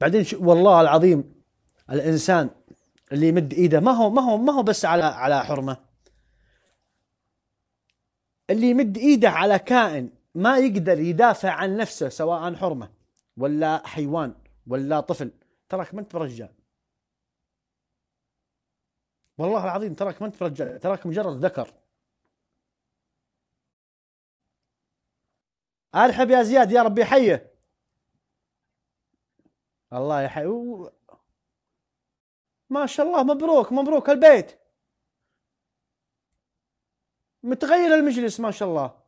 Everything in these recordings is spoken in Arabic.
بعدين والله العظيم الانسان اللي يمد ايده ما هو ما هو ما هو بس على على حرمه اللي يمد ايده على كائن ما يقدر يدافع عن نفسه سواء حرمه ولا حيوان ولا طفل تراك ما انت برجال والله العظيم تراك ما انت برجال تراك مجرد ذكر ارحب يا زياد يا ربي حيه الله يحيي و... ما شاء الله مبروك مبروك البيت متغير المجلس ما شاء الله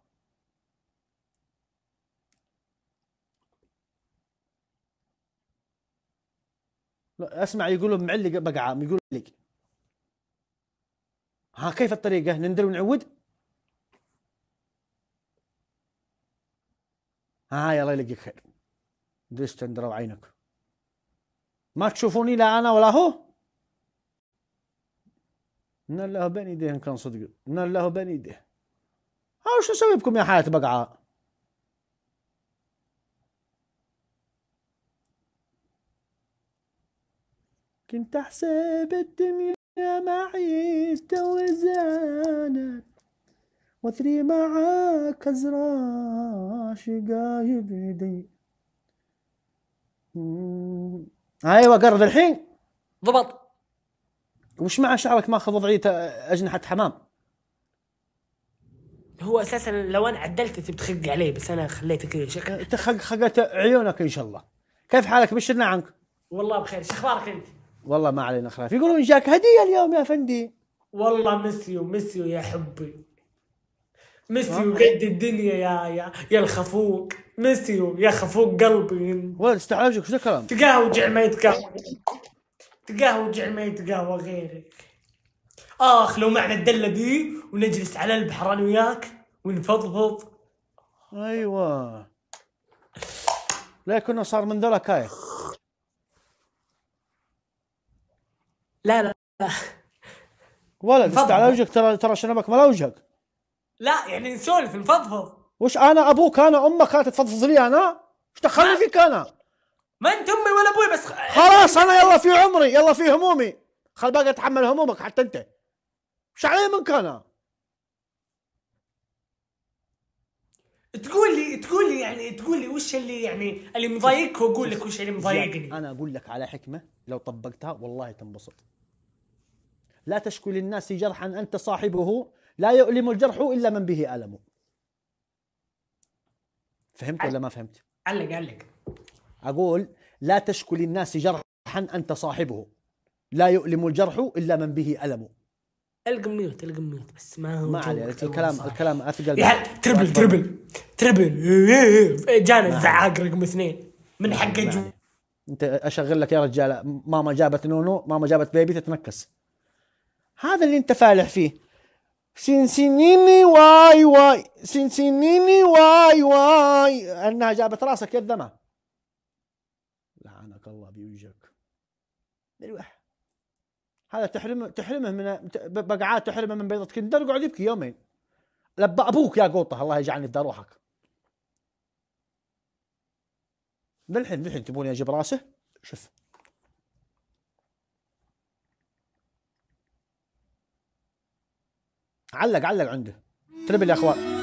اسمع يقولوا معلق بقعه يقول معلق ها كيف الطريقه نندر ونعود ها يلا يلقيك خير دش تندر وعينك ما تشوفوني لا انا ولا هو ان الله بين يديه ان كان صدق ان الله بين يديه او شو اسوي بكم يا حياه بقعه كنت احسب الدنيا معي توزانت وثري معاك ازرار شقاي يدي ايوه قرب الحين ضبط وش مع شعرك ماخذ وضعيه اجنحه حمام؟ هو اساسا لو انا عدلت انت بتخق عليه بس انا خليته كذا شكل تخق خقت عيونك ان شاء الله كيف حالك بشرنا عنك والله بخير شو اخبارك انت والله ما علينا خلاف يقولون جاك هديه اليوم يا فندي والله مسيو مسيو يا حبي مسيو قد الدنيا يا يا يا الخفوق ميسي يا اخي فوق قلبي وين استحوجك شو الكلام؟ وجع ما يتقهوى تلقاه وجع ما يتقهوى غيرك اخ لو معنا الدله دي ونجلس على البحر انا وياك ونفضفض ايوه لا كنا صار من ذولا هاي لا لا لا ولد على وجهك ترى ترى شنبك ما وجهك لا يعني نسولف نفضفض وش انا ابوك انا امك تفضفض لي انا؟ وش دخلني فيك انا؟ ما انت امي ولا ابوي بس خلاص انا يلا في عمري يلا في همومي خل باقي اتحمل همومك حتى انت وش علي منك انا؟ تقول لي تقول لي يعني تقول لي وش اللي يعني اللي مضايقك واقول لك وش اللي مضايقني انا اقول لك على حكمه لو طبقتها والله تنبسط لا تشكو للناس جرحا انت صاحبه لا يؤلم الجرح الا من به المه فهمت ولا ما فهمت؟ علق علق أقول لا تشكو للناس جرحا أنت صاحبه لا يؤلم الجرح إلا من به ألم القم ميوت القم ميوت بس ما هو ما عليك الكلام صحيح. الكلام اثقل يا تربل تربل تربل جانا الزعاق رقم اثنين من حق جو انت اشغل لك يا رجال ماما جابت نونو ماما جابت بيبي تتنكس هذا اللي انت فالح فيه سنسنيني واي واي سنسنيني واي واي انها جابت راسك يا الذمه لعنك الله بوجهك بالوح هذا تحرم تحرمه من بقعات تحرمه من بيضة كندر وقعد يبكي يومين لبى ابوك يا قوطه الله يجعلني في دار روحك للحين للحين تبوني اجيب راسه شوف علق علق عنده تربل يا اخوان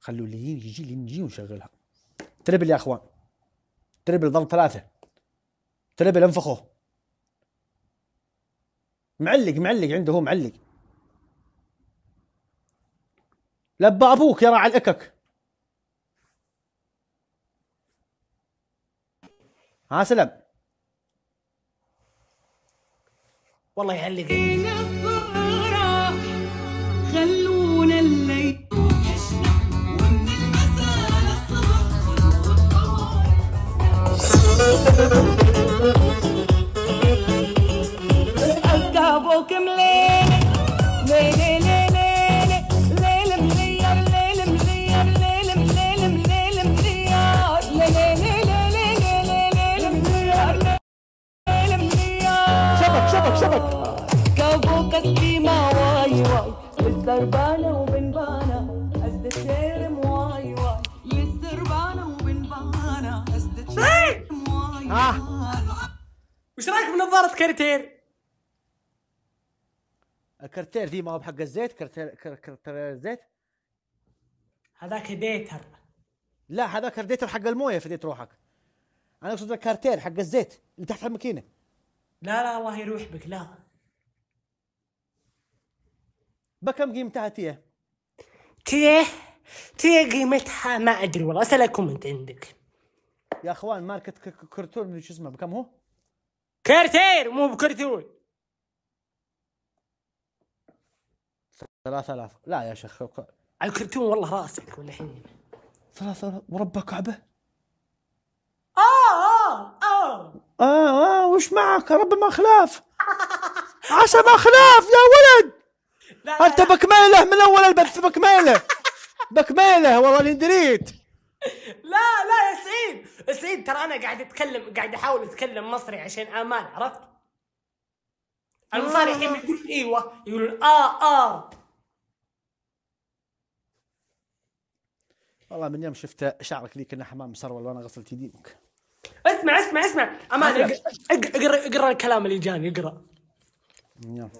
خلوا اللي يجي لي نجي ونشغلها تربل يا اخوان تربل ضرب ثلاثه تربل انفخه معلق معلق عنده هو معلق لبى ابوك يا راعي الاكك ها سلام والله يعلق Hello. ها وش رايك بنظارة كارتير؟ الكارتير ذي ما هو بحق الزيت كارتير كارتير الزيت هذاك ديتر لا هذاك ديتر حق المويه فديت روحك انا اقصد الكارتير حق الزيت اللي تحت الماكينه لا لا الله يروح بك لا بكم قيمتها تيه؟ تيه تيه قيمتها ما ادري والله اسالك كومنت عندك يا اخوان ماركه كرتون من شو اسمه بكم هو؟ كرتير مو بكرتون 3000 لا يا شيخ الكرتون والله راسك والحين 3000 مربى كعبة آه،, اه اه اه اه وش معك يا رب ما خلاف عسى ما خلاف يا ولد لا انت بكمله من اول البث بكمله بكمله والله دريت لا لا يا سعيد سعيد إيه، ترى انا قاعد اتكلم قاعد احاول اتكلم مصري عشان امان عرفت؟ المصريين الحين يقولون ايوه يقولون اه اه والله من يوم شفت شعرك لي كنا حمام مسرول وانا غسلت يديك اسمع اسمع اسمع امان اقرا اقرا الكلام اللي جاني اقرا يلا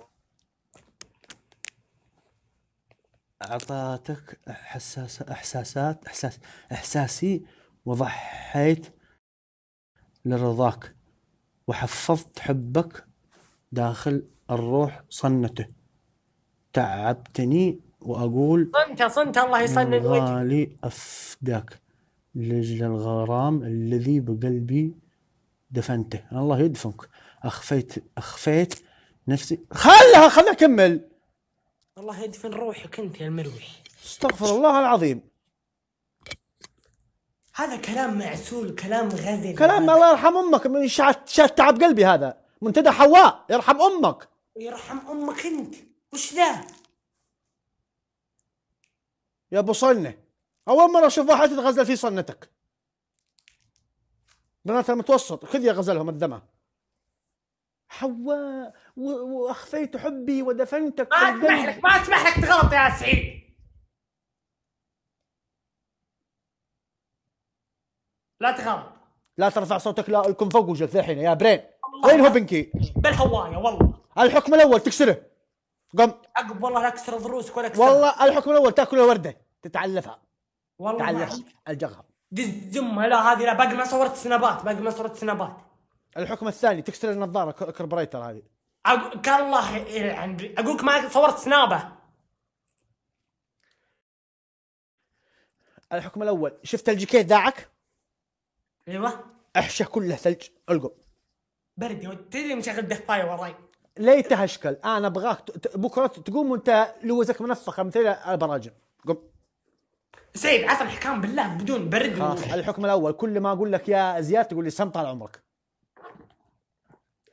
اعطتك احساس احساسات احساس احساسي وضحيت لرضاك وحفظت حبك داخل الروح صنته تعبتني وأقول صنت صنت الله يصنن وجهك غالي أفداك لأجل الغرام الذي بقلبي دفنته الله يدفنك أخفيت أخفيت نفسي خلها خلها أكمل الله يدفن روحك أنت يا المروي استغفر الله العظيم هذا كلام معسول كلام غزل كلام الله يرحم امك من شات تعب قلبي هذا منتدى حواء يرحم امك يرحم امك انت وش ذا يا ابو صنه اول مره اشوف واحد يتغزل في صنتك بنات المتوسط خذ يا غزلهم الدمى حواء واخفيت حبي ودفنتك ما اسمح لك ما اسمح لك تغلط يا سعيد لا تخاف لا ترفع صوتك لا لكم فوق وجهك الحين يا برين وين هو بنكي؟ بالهوايه والله الحكم الاول تكسره قم عقب والله لا اكسر ضروسك ولا اكسر والله الحكم الاول تاكل الورده تتعلفها والله تعلفها الجغها دز الزمه لا هذه لا باقي ما صورت سنابات باقي ما صورت سنابات الحكم الثاني تكسر النظاره كربريتر هذه كان الله يعني إيه، اقول لك ما صورت سنابه الحكم الاول شفت الجيكيت كي داعك ايوه احشى كله ثلج القم برد تدري مشغل ديث باي وراي ليتها اشكل انا ابغاك بكره تقوم وانت لوزك منفخه مثل البراجم قم سعيد عطى الحكام بالله بدون برد خلاص آه، الحكم الاول كل ما اقول لك يا زياد تقول لي سم طال عمرك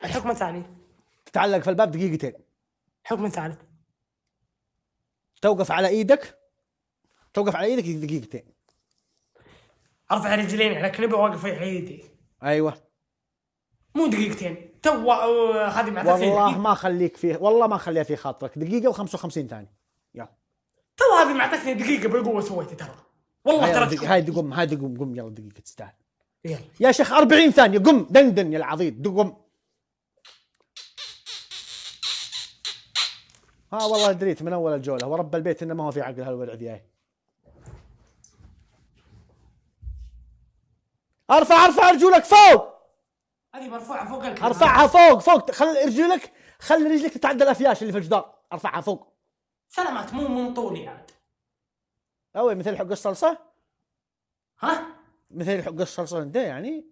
الحكم الثاني تتعلق في الباب دقيقتين حكم ثالث توقف على ايدك توقف على ايدك دقيقتين ارفع رجلين على كنبه واقف يحيي يدي ايوه مو دقيقتين تو هذه معناتها والله ما اخليك فيه والله ما اخليها في خاطرك دقيقه و55 ثانيه يلا تو هذه معناتها دقيقه بالقوه سويتها ترى والله ترى هاي قم هاي قم قم يلا دقيقه تستاهل يلا يا شيخ 40 ثانيه قم دندن يا العضيد قم ها والله دريت من اول الجوله ورب البيت انه ما هو في عقل هالولد ذي ارفع ارفع رجولك فوق هذه مرفوعه فوق الكلام ارفعها فوق فوق خلي رجلك خلي رجلك تتعدى الافياش اللي في الجدار ارفعها فوق سلامات مو من طولي عاد اوي مثل حق الصلصه ها مثل حق الصلصه انت يعني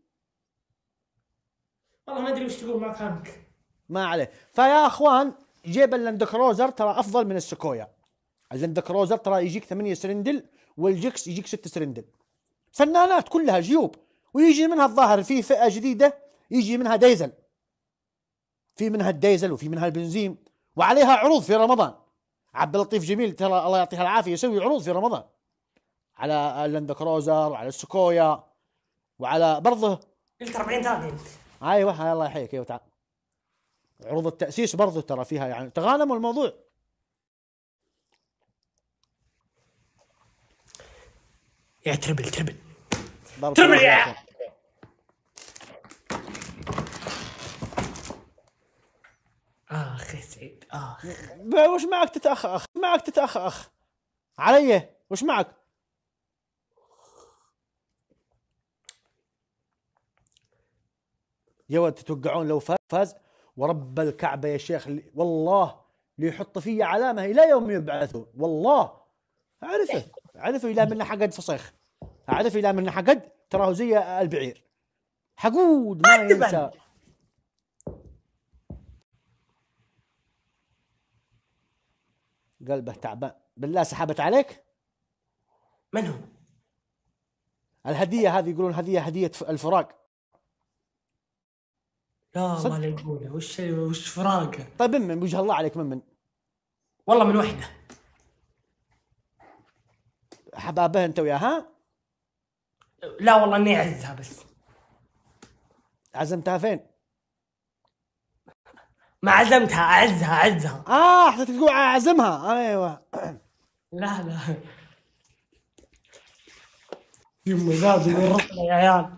والله ما ادري وش تقول ما فهمك ما عليه فيا اخوان جيب اللاند كروزر ترى افضل من السكويا اللاند كروزر ترى يجيك ثمانية سرندل والجكس يجيك ستة سرندل فنانات كلها جيوب ويجي منها الظاهر في فئه جديده يجي منها ديزل في منها الديزل وفي منها البنزين وعليها عروض في رمضان عبد اللطيف جميل ترى الله يعطيها العافيه يسوي عروض في رمضان على اللاند كروزر وعلى السكويا وعلى برضه قلت 40 ثانيه ايوه الله يحييك ايوه تعال عروض التاسيس برضه ترى فيها يعني تغانموا الموضوع يا تربل تربل تربل يا اخ يا سعيد اخ وش معك اخ معك اخ علي وش معك يا ولد تتوقعون لو فاز ورب الكعبه يا شيخ والله ليحط في علامه الى يوم يبعثون والله اعرفه اعرفه الى من حقد فصيخ أعرفه الى من حقد تراه زي البعير حقود ما ينسى قلبه تعبان بالله سحبت عليك من هم الهدية هذه يقولون هدية هدية الفراق لا ما يقوله وش وش فراقه طيب من من وجه الله عليك من من والله من وحده حبابه انت وياها لا والله اني اعزها بس عزمتها فين ما عزمتها اعزها اعزها اه حتى تقول اعزمها ايوه لا لا يما زاد ورطنا يا عيال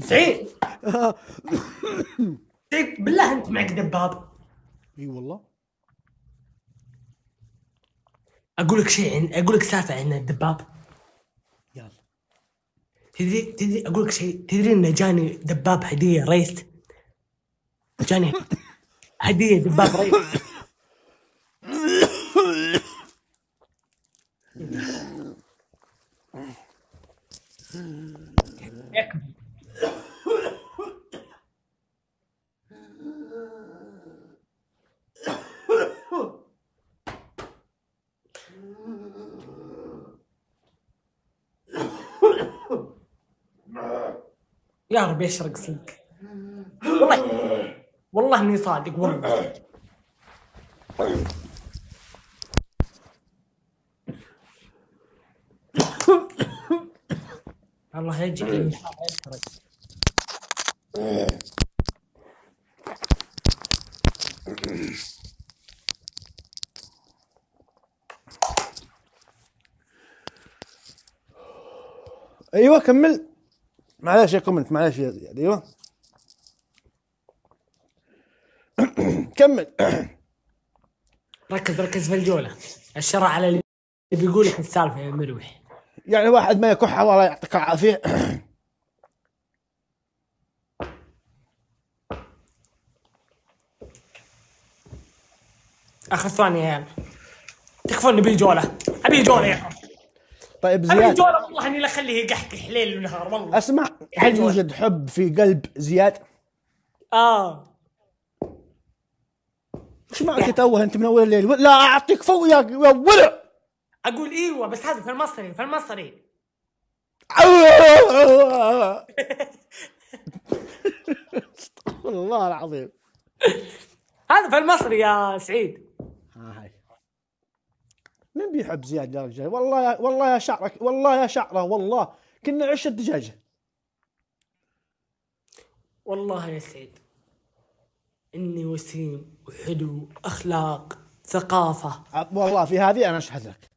سعيد سعيد طيب، بالله انت معك دباب اي والله اقول لك شيء اقول لك سالفه عن الدباب يلا تدري تدري اقول لك شيء تدري انه جاني دباب هديه ريست جاني هديه دباب ريح يا رب يشرق صدق والله والله اني صادق والله طيب. الله يجيك يحرج إيه. إيه. ايوه كمل معلش يا كومنت معلش ايوه كمل ركز ركز في الجوله الشرع على اللي بيقول لك السالفه يا مروح يعني واحد ما يكح الله يعطيك العافيه اخر ثانيه يا يعني. تكفون نبي جوله ابي جوله يا طيب زياد ابي جوله والله اني لا اخليه يقحقح ليل ونهار والله اسمع هل يوجد حب في قلب زياد؟ اه ايش معك تتوه انت من اول الليل لا اعطيك فو يا ولع اقول ايوه بس هذا في المصري في المصري استغفر الله العظيم هذا في المصري يا سعيد آه، هاي من بيحب زياد يا رجال والله يا والله يا شعرك والله يا شعره والله كنا عش الدجاجه والله يا سعيد اني وسيم وحلو اخلاق ثقافه والله في هذه انا اشهد لك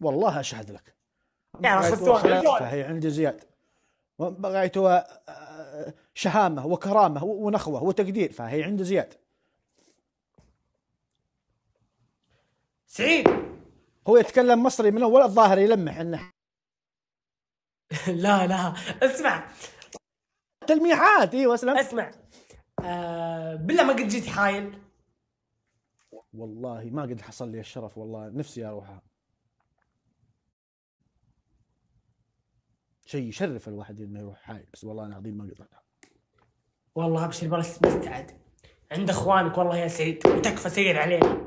والله اشهد لك يعني فهي هي عندي زياد بغيتها آه، شهامه وكرامه ونخوه وتقدير فهي عندي زياد سعيد هو يتكلم مصري من اول الظاهر يلمح انه لا لا اسمع تلميحات ايوه اسلم اسمع آه، بالله ما قد جيت حايل والله ما قد حصل لي الشرف والله نفسي اروحها شيء يشرف الواحد انه يروح حايل بس والله العظيم ما قد رحتها والله ابشر بس مستعد عند اخوانك والله يا سعيد وتكفى سير علينا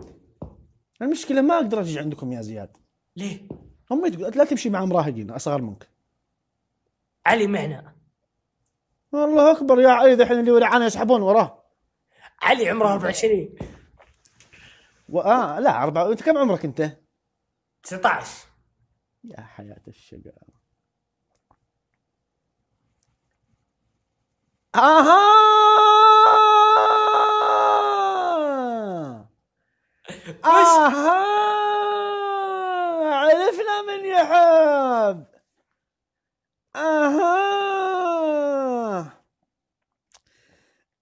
المشكله ما اقدر اجي عندكم يا زياد ليه؟ امي تقول لا تمشي مع مراهقين اصغر منك علي معنا الله اكبر يا علي ذحين اللي ورعانا يسحبون وراه علي عمره 24 واه لا أربعة انت كم عمرك انت؟ 19 يا حياة الشقاء اها اها عرفنا من يحب اها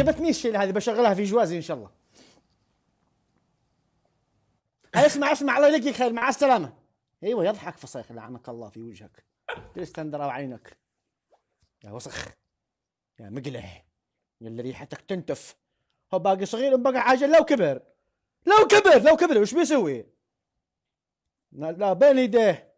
عجبتني الشيله هذه بشغلها في جوازي ان شاء الله اسمع اسمع الله يلقيك خير مع السلامه ايوه يضحك فصيخ لعنك الله في وجهك تستندر عينك يا وسخ يا مقله يا اللي ريحتك تنتف هو باقي صغير بقى عاجل لو كبر لو كبر لو كبر وش بيسوي لا بين يديه